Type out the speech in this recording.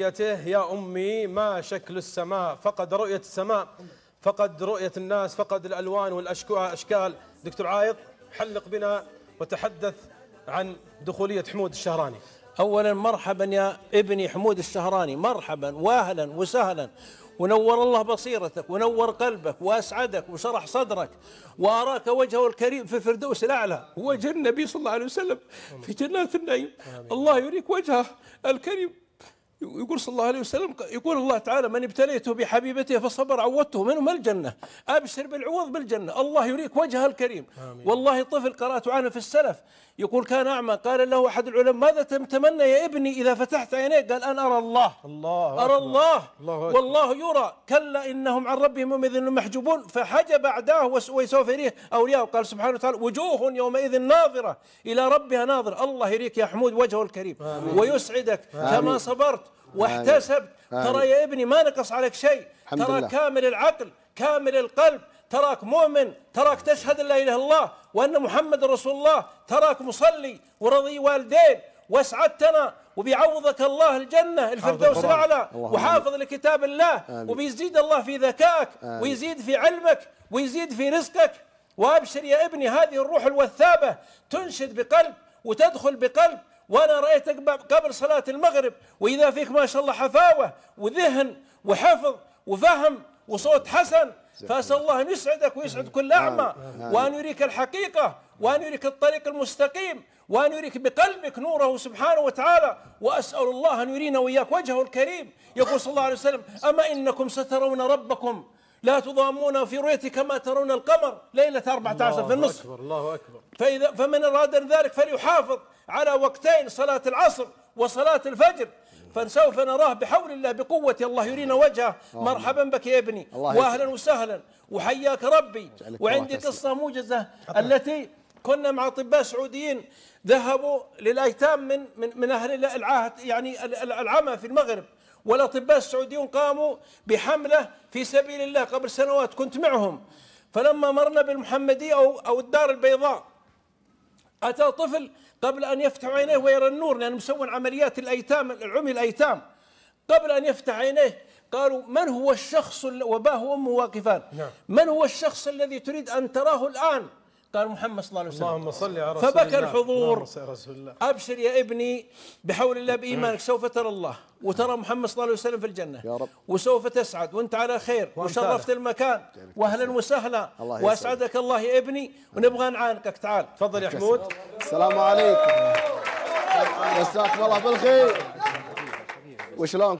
رؤيته يا أمي ما شكل السماء فقد رؤية السماء فقد رؤية الناس فقد الألوان والأشكال دكتور عايض حلق بنا وتحدث عن دخولية حمود الشهراني أولا مرحبا يا ابني حمود الشهراني مرحبا وأهلا وسهلا ونور الله بصيرتك ونور قلبك وأسعدك وشرح صدرك وأراك وجهه الكريم في الفردوس الأعلى وجه النبي صلى الله عليه وسلم في جنات النعيم الله يريك وجهه الكريم يقول صلى الله عليه وسلم يقول الله تعالى من ابتليته بحبيبته فصبر عودته منه ما الجنة أبشر بالعوض بالجنة الله يريك وجهه الكريم آمين. والله طفل قرأت عنه في السلف يقول كان أعمى قال له أحد العلماء ماذا تتمنى يا ابني إذا فتحت عينيك قال أنا أرى الله الله أرى الله, الله والله يرى كلا إنهم عن ربهم يومئذ محجوبون فحجب أعداه وسوف يريه أولياء قال سبحانه وتعالى وجوه يومئذ ناظرة إلى ربها ناظرة الله يريك يا حمود وجهه الكريم آمين. ويسعدك آمين. كما صبرت واحتسبت ترى يا ابني ما نقص عليك شيء ترى لله. كامل العقل كامل القلب تراك مؤمن تراك تشهد لا إله إلا الله وأن محمد رسول الله تراك مصلي ورضي والدين واسعدتنا وبيعوضك الله الجنة الفردوس الأعلى وحافظ لكتاب الله وبيزيد الله في ذكائك ويزيد في علمك ويزيد في رزقك وأبشر يا ابني هذه الروح الوثابة تنشد بقلب وتدخل بقلب وأنا رأيتك قبل صلاة المغرب وإذا فيك ما شاء الله حفاوة وذهن وحفظ وفهم وصوت حسن فأسأل الله أن يسعدك ويسعد كل نعم. أعمى نعم. وأن يريك الحقيقة وأن يريك الطريق المستقيم وأن يريك بقلبك نوره سبحانه وتعالى وأسأل الله أن يرينا وإياك وجهه الكريم يقول صلى الله عليه وسلم أما إنكم سترون ربكم لا تضامون في رؤيتي كما ترون القمر ليلة 14 في النصف أكبر الله أكبر فإذا فمن أراد ذلك فليحافظ على وقتين صلاة العصر وصلاة الفجر فسوف نراه بحول الله بقوة الله يرينا وجهه مرحبا بك يا ابني وأهلا وسهلا وحياك ربي وعندي قصة موجزة التي كنا مع اطباء سعوديين ذهبوا للايتام من من من اهل العهد يعني العمى في المغرب والاطباء السعوديون قاموا بحمله في سبيل الله قبل سنوات كنت معهم فلما مرنا بالمحمديه او او الدار البيضاء اتى طفل قبل ان يفتح عينيه ويرى النور لانه مسوي عمليات الايتام العمي الايتام قبل ان يفتح عينيه قالوا من هو الشخص وباه وامه واقفان نعم. من هو الشخص الذي تريد ان تراه الان قال محمد صلى الله عليه وسلم اللهم صل على رسول الله فبكى الحضور رسول الله. أبشر يا ابني بحول الله بإيمانك سوف ترى الله وترى محمد صلى الله عليه وسلم في الجنة يا رب. وسوف تسعد وأنت على خير وشرفت المكان وأهلا وسهلا وأسعدك الله يا ابني ونبغى نعانقك تعال تفضل يا حمود السلام عليكم مساكم الله بالخير وشلون